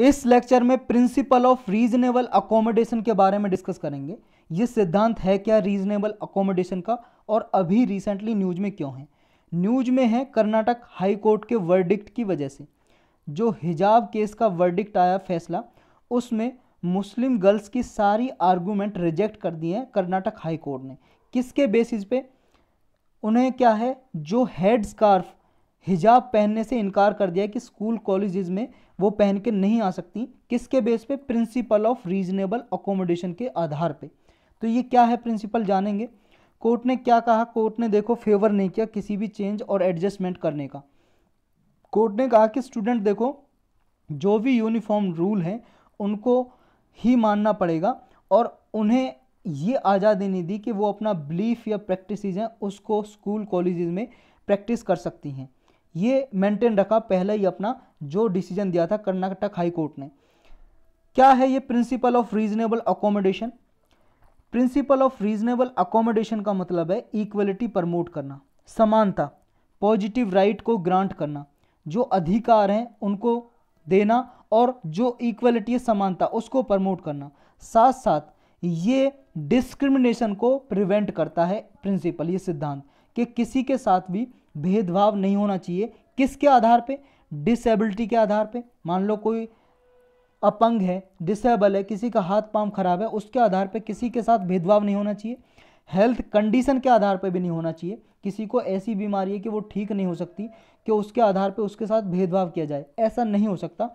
इस लेक्चर में principal of reasonable accommodation के बारे में डिस्कस करेंगे ये सिद्धांत है क्या रीजनेबल अकोमोडेशन का और अभी रिसेंटली न्यूज में क्यों है न्यूज में है कर्नाटक हाई कोर्ट के वर्डिक्ट की वजह से जो हिजाब केस का वर्डिक्ट आया फैसला उसमें मुस्लिम गर्ल्स की सारी आर्गूमेंट रिजेक्ट कर दिए हैं कर्नाटक हाई कोर्ट ने किसके बेसिस पे उन्हें क्या है जो हेड स्कार्फ हिजाब पहनने से इनकार कर दिया कि स्कूल कॉलेज में वो पहन के नहीं आ सकती किसके बेस पे प्रिंसिपल ऑफ रीजनेबल अकोमोडेशन के आधार पे तो ये क्या है प्रिंसिपल जानेंगे कोर्ट ने क्या कहा कोर्ट ने देखो फेवर नहीं किया किसी भी चेंज और एडजस्टमेंट करने का कोर्ट ने कहा कि स्टूडेंट देखो जो भी यूनिफॉर्म रूल हैं उनको ही मानना पड़ेगा और उन्हें ये आज़ादी नहीं दी कि वो अपना बिलीफ या प्रैक्टिस हैं उसको स्कूल कॉलेज में प्रैक्टिस कर सकती हैं ये मेंटेन रखा पहले ही अपना जो डिसीजन दिया था कर्नाटक हाई कोर्ट ने क्या है ये principle of reasonable accommodation principle of reasonable accommodation का मतलब है इक्वलिटी प्रमोट करना समानता पॉजिटिव राइट को ग्रांट करना जो अधिकार हैं उनको देना और जो इक्वलिटी है समानता उसको प्रमोट करना साथ साथ ये डिस्क्रिमिनेशन को प्रिवेंट करता है प्रिंसिपल ये सिद्धांत कि किसी के साथ भी भेदभाव नहीं होना चाहिए किसके आधार पे डिसेबिलिटी के आधार पे मान लो कोई अपंग है डिसेबल है किसी का हाथ पाम खराब है उसके आधार पे किसी के साथ भेदभाव नहीं होना चाहिए हेल्थ कंडीशन के आधार पे भी नहीं होना चाहिए किसी को ऐसी बीमारी है कि वो ठीक नहीं हो सकती कि उसके आधार पर उसके साथ भेदभाव किया जाए ऐसा नहीं हो सकता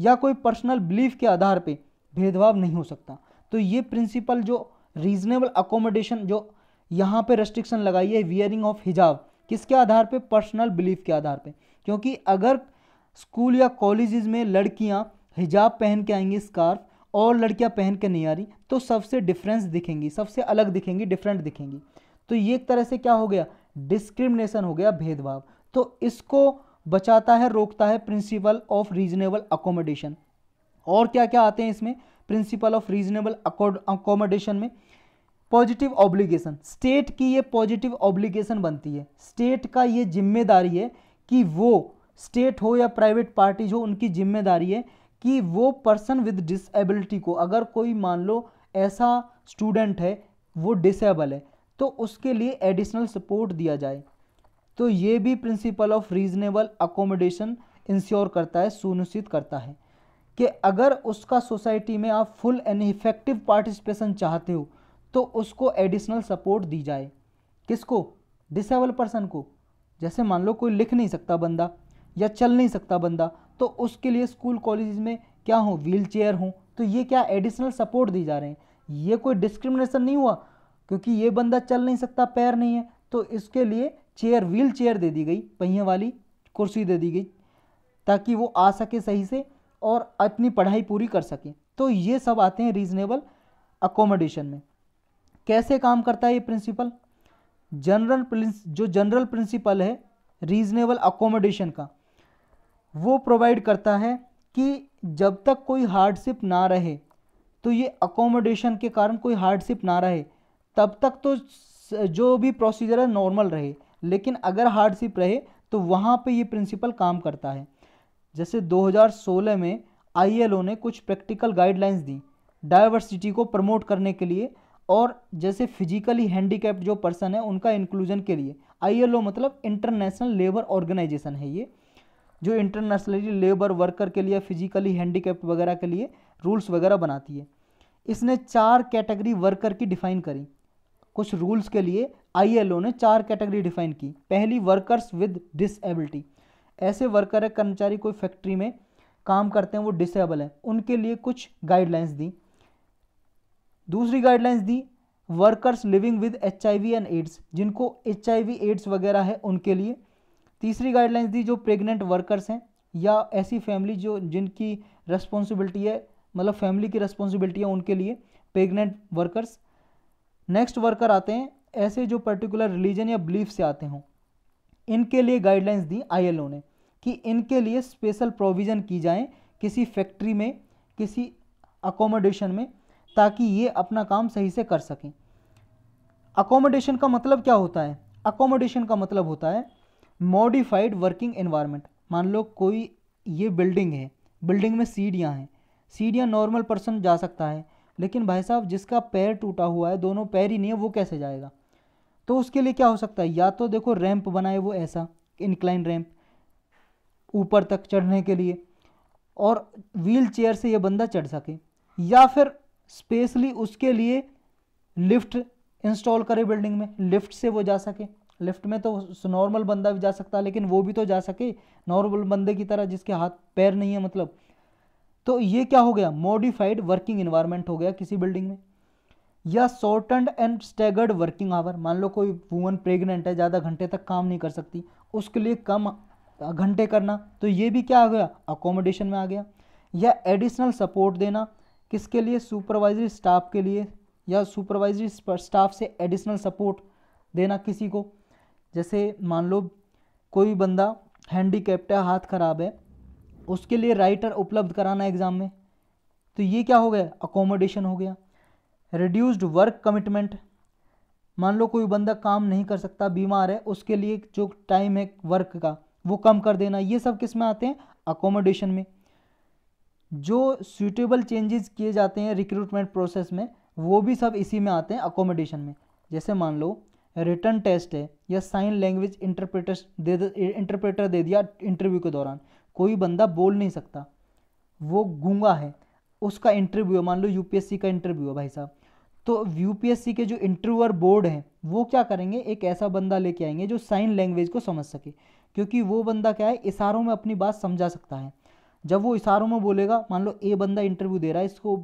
या कोई पर्सनल बिलीफ के आधार पर भेदभाव नहीं हो सकता तो ये प्रिंसिपल जो रीजनेबल अकोमोडेशन जो यहाँ पे रेस्ट्रिक्शन लगाई है वियरिंग ऑफ हिजाब किसके आधार पे पर्सनल बिलीफ के आधार पे क्योंकि अगर स्कूल या कॉलेज में लड़कियाँ हिजाब पहन के आएंगी स्कार्फ और लड़कियाँ पहन के नहीं आ रही तो सबसे डिफरेंस दिखेंगी सबसे अलग दिखेंगी डिफरेंट दिखेंगी तो ये एक तरह से क्या हो गया डिस्क्रिमिनेशन हो गया भेदभाव तो इसको बचाता है रोकता है प्रिंसिपल ऑफ रीजनेबल अकोमोडेशन और क्या क्या आते हैं इसमें प्रिंसिपल ऑफ रीजनेबल अकोमोडेशन में पॉजिटिव ऑब्लिगेशन स्टेट की ये पॉजिटिव ऑब्लिगेशन बनती है स्टेट का ये जिम्मेदारी है कि वो स्टेट हो या प्राइवेट पार्टीज हो उनकी जिम्मेदारी है कि वो पर्सन विद डिसेबिलिटी को अगर कोई मान लो ऐसा स्टूडेंट है वो डिसेबल है तो उसके लिए एडिशनल सपोर्ट दिया जाए तो ये भी principle of reasonable accommodation ensure करता है सुनिश्चित करता है कि अगर उसका सोसाइटी में आप फुल एंड इफेक्टिव पार्टिसिपेशन चाहते हो तो उसको एडिशनल सपोर्ट दी जाए किसको डिसेबल पर्सन को जैसे मान लो कोई लिख नहीं सकता बंदा या चल नहीं सकता बंदा तो उसके लिए स्कूल कॉलेज में क्या हो व्हील चेयर हों तो ये क्या एडिशनल सपोर्ट दी जा रहे हैं ये कोई डिस्क्रिमिनेशन नहीं हुआ क्योंकि ये बंदा चल नहीं सकता पैर नहीं है तो इसके लिए चेयर व्हील चेयर दे दी गई पहिए वाली कुर्सी दे दी गई ताकि वो आ सके सही से और अपनी पढ़ाई पूरी कर सके तो ये सब आते हैं रीजनेबल अकोमोडेशन में कैसे काम करता है ये प्रिंसिपल जनरल प्रिंस जो जनरल प्रिंसिपल है रीजनेबल अकोमोडेशन का वो प्रोवाइड करता है कि जब तक कोई हार्डशिप ना रहे तो ये अकोमोडेशन के कारण कोई हार्डशिप ना रहे तब तक तो जो भी प्रोसीजर है नॉर्मल रहे लेकिन अगर हार्डशिप रहे तो वहाँ पे ये प्रिंसिपल काम करता है जैसे 2016 में आईएलओ ने कुछ प्रैक्टिकल गाइडलाइंस दी डाइवर्सिटी को प्रमोट करने के लिए और जैसे फिजिकली हैंडीकैप्ड जो पर्सन है उनका इंक्लूजन के लिए आईएलओ मतलब इंटरनेशनल लेबर ऑर्गेनाइजेशन है ये जो इंटरनेशनली लेबर वर्कर के लिए फिजिकली हैंडीकैप्ड वगैरह के लिए रूल्स वगैरह बनाती है इसने चार कैटेगरी वर्कर की डिफाइन करी कुछ रूल्स के लिए आईएलओ ने चार कैटेगरी डिफाइन की पहली वर्कर्स विद डिसेबिलिटी ऐसे वर्कर है कर्मचारी कोई फैक्ट्री में काम करते हैं वो डिसेबल हैं उनके लिए कुछ गाइडलाइंस दी दूसरी गाइडलाइंस दी workers living with H and AIDS जिनको एच एड्स वगैरह है उनके लिए तीसरी गाइडलाइंस दी जो प्रेग्नेंट वर्कर्स हैं या ऐसी फैमिली जो जिनकी रेस्पॉन्सिबिलिटी है मतलब फैमिली की रेस्पॉन्सिबिलिटी है उनके लिए प्रेग्नेंट वर्कर्स नेक्स्ट वर्कर आते हैं ऐसे जो पर्टिकुलर रिलीजन या बिलीफ से आते हों इनके लिए गाइडलाइंस दी ओ ने कि इनके लिए स्पेशल प्रोविज़न की जाए किसी फैक्ट्री में किसी अकोमोडेशन में ताकि ये अपना काम सही से कर सकें अकोमोडेशन का मतलब क्या होता है अकोमोडेशन का मतलब होता है मॉडिफाइड वर्किंग एनवायरनमेंट मान लो कोई ये बिल्डिंग है बिल्डिंग में सीढ़ियाँ हैं सीढ़ियाँ नॉर्मल पर्सन जा सकता है लेकिन भाई साहब जिसका पैर टूटा हुआ है दोनों पैर ही नहीं है वो कैसे जाएगा तो उसके लिए क्या हो सकता है या तो देखो रैंप बनाए वो ऐसा इनक्लाइन रैंप ऊपर तक चढ़ने के लिए और व्हील चेयर से ये बंदा चढ़ सके या फिर स्पेशली उसके लिए लिफ्ट इंस्टॉल करें बिल्डिंग में लिफ्ट से वो जा सके लिफ्ट में तो नॉर्मल बंदा भी जा सकता है लेकिन वो भी तो जा सके नॉर्मल बंदे की तरह जिसके हाथ पैर नहीं है मतलब तो ये क्या हो गया मॉडिफाइड वर्किंग इन्वायरमेंट हो गया किसी बिल्डिंग में या short and staggered working hour मान लो कोई वुमन प्रेग्नेंट है ज़्यादा घंटे तक काम नहीं कर सकती उसके लिए कम घंटे करना तो ये भी क्या आ गया अकोमोडेशन में आ गया या एडिशनल सपोर्ट देना किसके लिए सुपरवाइजरी स्टाफ के लिए या सुपरवाइजरी स्टाफ से एडिशनल सपोर्ट देना किसी को जैसे मान लो कोई बंदा हैंडी है हाथ ख़राब है उसके लिए राइटर उपलब्ध कराना एग्ज़ाम में तो ये क्या हो गया अकोमोडेशन हो गया रिड्यूस्ड वर्क कमिटमेंट मान लो कोई बंदा काम नहीं कर सकता बीमार है उसके लिए जो टाइम है वर्क का वो कम कर देना ये सब किस में आते हैं अकोमोडेशन में जो सूटेबल चेंजेस किए जाते हैं रिक्रूटमेंट प्रोसेस में वो भी सब इसी में आते हैं अकोमोडेशन में जैसे मान लो रिटर्न टेस्ट है या साइन लैंग्वेज इंटरप्रेटर दे इंटरप्रेटर दे दिया इंटरव्यू के दौरान कोई बंदा बोल नहीं सकता वो गूंगा है उसका इंटरव्यू है मान लो यूपीएससी का इंटरव्यू है भाई साहब तो यूपीएससी के जो इंटरव्यूअर बोर्ड हैं वो क्या करेंगे एक ऐसा बंदा लेके आएंगे जो साइन लैंग्वेज को समझ सके क्योंकि वो बंदा क्या है इशारों में अपनी बात समझा सकता है जब वो इशारों में बोलेगा मान लो ए बंदा इंटरव्यू दे रहा है इसको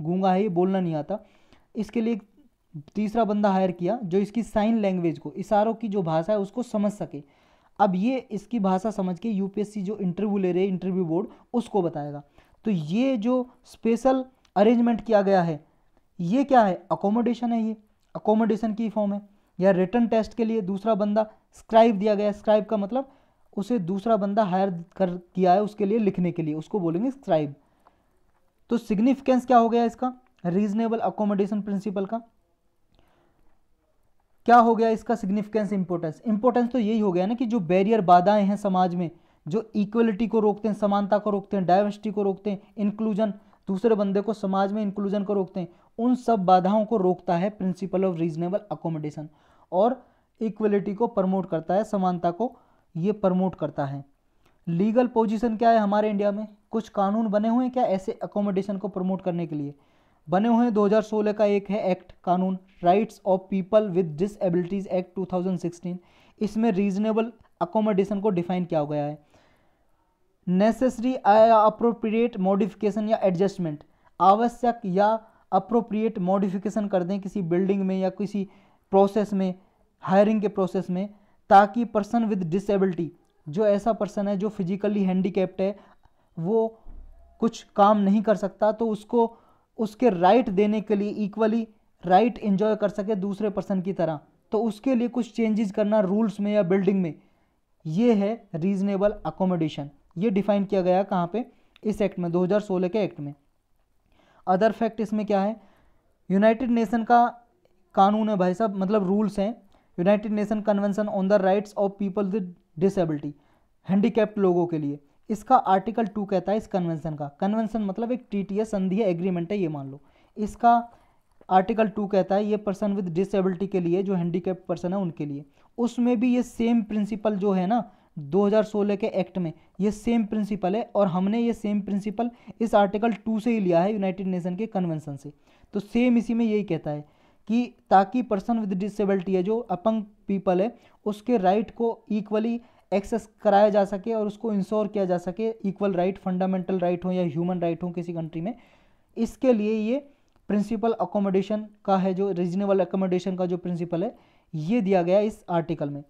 गूंगा है ये बोलना नहीं आता इसके लिए तीसरा बंदा हायर किया जो इसकी साइन लैंग्वेज को इशारों की जो भाषा है उसको समझ सके अब ये इसकी भाषा समझ के यूपीएससी जो इंटरव्यू ले रहे इंटरव्यू बोर्ड उसको बताएगा तो ये जो स्पेशल अरेंजमेंट किया गया है ये क्या है अकोमोडेशन है ये अकोमोडेशन की फॉर्म है या रिटर्न टेस्ट के लिए दूसरा बंदा स्क्राइब दिया गया स्क्राइब का मतलब उसे दूसरा बंदा हायर कर किया है उसके लिए लिखने के लिए उसको बोलेंगे स्क्राइब तो सिग्निफिकेंस क्या हो गया इसका रीजनेबल अकोमोडेशन प्रिंसिपल का क्या हो गया इसका सिग्निफिकेंस इंपोर्टेंस इंपोर्टेंस तो यही हो गया ना कि जो बैरियर बाधाएं हैं समाज में जो इक्वलिटी को रोकते हैं समानता को रोकते हैं डाइवर्सिटी को रोकते हैं इंक्लूजन दूसरे बंदे को समाज में इंक्लूजन को रोकते हैं उन सब बाधाओं को रोकता है प्रिंसिपल ऑफ रीजनेबल अकोमोडेशन और इक्वलिटी को प्रमोट करता है समानता को ये प्रमोट करता है लीगल पोजीशन क्या है हमारे इंडिया में कुछ कानून बने हुए हैं क्या ऐसे अकोमोडेशन को प्रमोट करने के लिए बने हुए हैं 2016 का एक है एक्ट कानून rights of people with disabilities act 2016 इसमें रीजनेबल अकोमोडेशन को डिफाइन किया गया है नेसेसरी अप्रोप्रिएट मॉडिफिकेशन या एडजस्टमेंट आवश्यक या अप्रोप्रिएट मॉडिफिकेशन कर दें किसी बिल्डिंग में या किसी प्रोसेस में हायरिंग के प्रोसेस में ताकि पर्सन विद डिसेबिलिटी जो ऐसा पर्सन है जो फिजिकली हैंडीकेप्ड है वो कुछ काम नहीं कर सकता तो उसको उसके राइट देने के लिए इक्वली राइट इन्जॉय कर सके दूसरे पर्सन की तरह तो उसके लिए कुछ चेंजेस करना रूल्स में या बिल्डिंग में ये है रीजनेबल अकोमोडेशन ये डिफाइन किया गया कहाँ पे इस एक्ट में 2016 के एक्ट में अदर फैक्ट इसमें क्या है यूनाइटेड नेशन का कानून है भाई साहब मतलब रूल्स हैं United Nation convention on the rights of people with disability handicapped लोगों के लिए इसका आर्टिकल टू कहता है इस कन्वेंशन का कन्वेंशन मतलब एक टी संधि है एग्रीमेंट है ये मान लो इसका आर्टिकल टू कहता है ये पर्सन विद डिसेबिलिटी के लिए जो हैंडीकैप पर्सन है उनके लिए उसमें भी ये सेम प्रिंसिपल जो है ना 2016 के एक्ट में ये सेम प्रिंसिपल है और हमने ये सेम प्रिंसिपल इस आर्टिकल टू से ही लिया है यूनाइटेड नेशन के कन्वेंशन से तो सेम इसी में यही कहता है कि ताकि पर्सन विद डिसेबिलिटी है जो अपंग पीपल है उसके राइट को इक्वली एक्सेस कराया जा सके और उसको इंश्योर किया जा सके इक्वल राइट फंडामेंटल राइट हो या ह्यूमन राइट हो किसी कंट्री में इसके लिए ये प्रिंसिपल अकोमोडेशन का है जो रीजनेबल अकोमोडेशन का जो प्रिंसिपल है ये दिया गया इस आर्टिकल में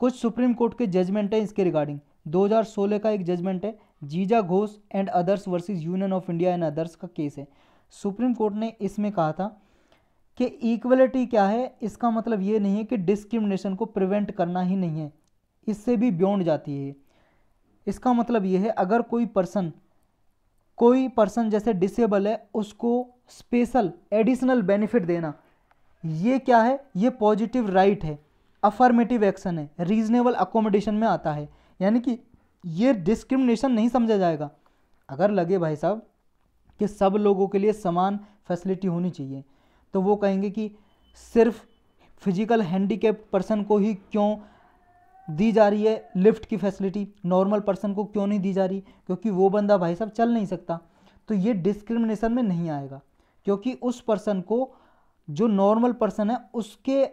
कुछ सुप्रीम कोर्ट के जजमेंट हैं इसके रिगार्डिंग 2016 का एक जजमेंट है Jija Ghosh and others versus union of India and others का केस है सुप्रीम कोर्ट ने इसमें कहा था कि इक्वलिटी क्या है इसका मतलब ये नहीं है कि डिस्क्रिमिनेशन को प्रिवेंट करना ही नहीं है इससे भी बियॉन्ड जाती है इसका मतलब यह है अगर कोई पर्सन कोई पर्सन जैसे डिसेबल है उसको स्पेशल एडिशनल बेनिफिट देना ये क्या है ये पॉजिटिव राइट right है अफर्मेटिव एक्शन है रीजनेबल अकोमोडेशन में आता है यानी कि ये डिस्क्रिमिनेशन नहीं समझा जाएगा अगर लगे भाई साहब कि सब लोगों के लिए समान फैसिलिटी होनी चाहिए तो वो कहेंगे कि सिर्फ फिजिकल हैंडीकेप पर्सन को ही क्यों दी जा रही है लिफ्ट की फैसिलिटी नॉर्मल पर्सन को क्यों नहीं दी जा रही क्योंकि वो बंदा भाई साहब चल नहीं सकता तो ये डिस्क्रिमिनेशन में नहीं आएगा क्योंकि उस पर्सन को जो नॉर्मल पर्सन है उसके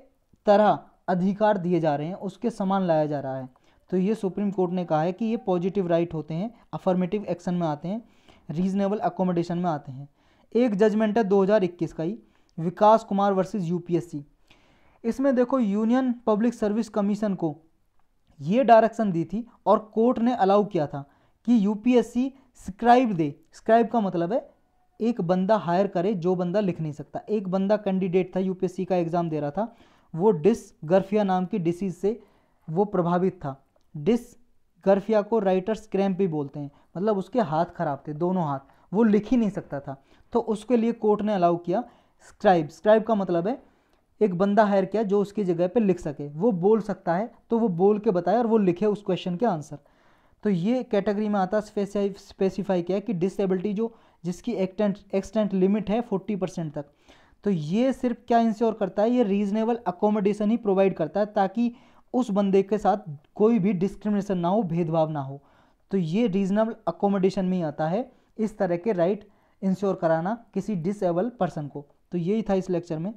तरह अधिकार दिए जा रहे हैं उसके समान लाया जा रहा है तो ये सुप्रीम कोर्ट ने कहा है कि ये पॉजिटिव राइट होते हैं अफर्मेटिव एक्शन में आते हैं रीजनेबल अकोमोडेशन में आते हैं एक जजमेंट है 2021 का ही विकास कुमार वर्सेस यूपीएससी इसमें देखो यूनियन पब्लिक सर्विस कमीशन को ये डायरेक्शन दी थी और कोर्ट ने अलाउ किया था कि यूपीएससी स्क्राइब दे स्क्राइब का मतलब है एक बंदा हायर करे जो बंदा लिख नहीं सकता एक बंदा कैंडिडेट था यूपीएससी का एग्ज़ाम दे रहा था वो डिसगर्फिया नाम की डिसीज से वो प्रभावित था डिसगर्फिया को राइटर्स क्रैम्प भी बोलते हैं मतलब उसके हाथ खराब थे दोनों हाथ वो लिख ही नहीं सकता था तो उसके लिए कोर्ट ने अलाउ किया स्क्राइब स्क्राइब का मतलब है एक बंदा हायर किया जो उसकी जगह पर लिख सके वो बोल सकता है तो वो बोल के बताए और वो लिखे उस क्वेश्चन के आंसर तो ये कैटेगरी में आता स्पेसिफाई स्पेसिफाई किया कि डिसेबिलिटी जो जिसकी एक्सटेंट एक्सटेंट लिमिट है फोर्टी परसेंट तक तो ये सिर्फ क्या इंश्योर करता है ये रीजनेबल अकोमोडेशन ही प्रोवाइड करता है ताकि उस बंदे के साथ कोई भी डिस्क्रिमिनेशन ना हो भेदभाव ना हो तो ये रीजनेबल अकोमोडेशन में ही आता है इस तरह के राइट इंश्योर कराना किसी डिसेबल पर्सन को तो यही था इस लेक्चर में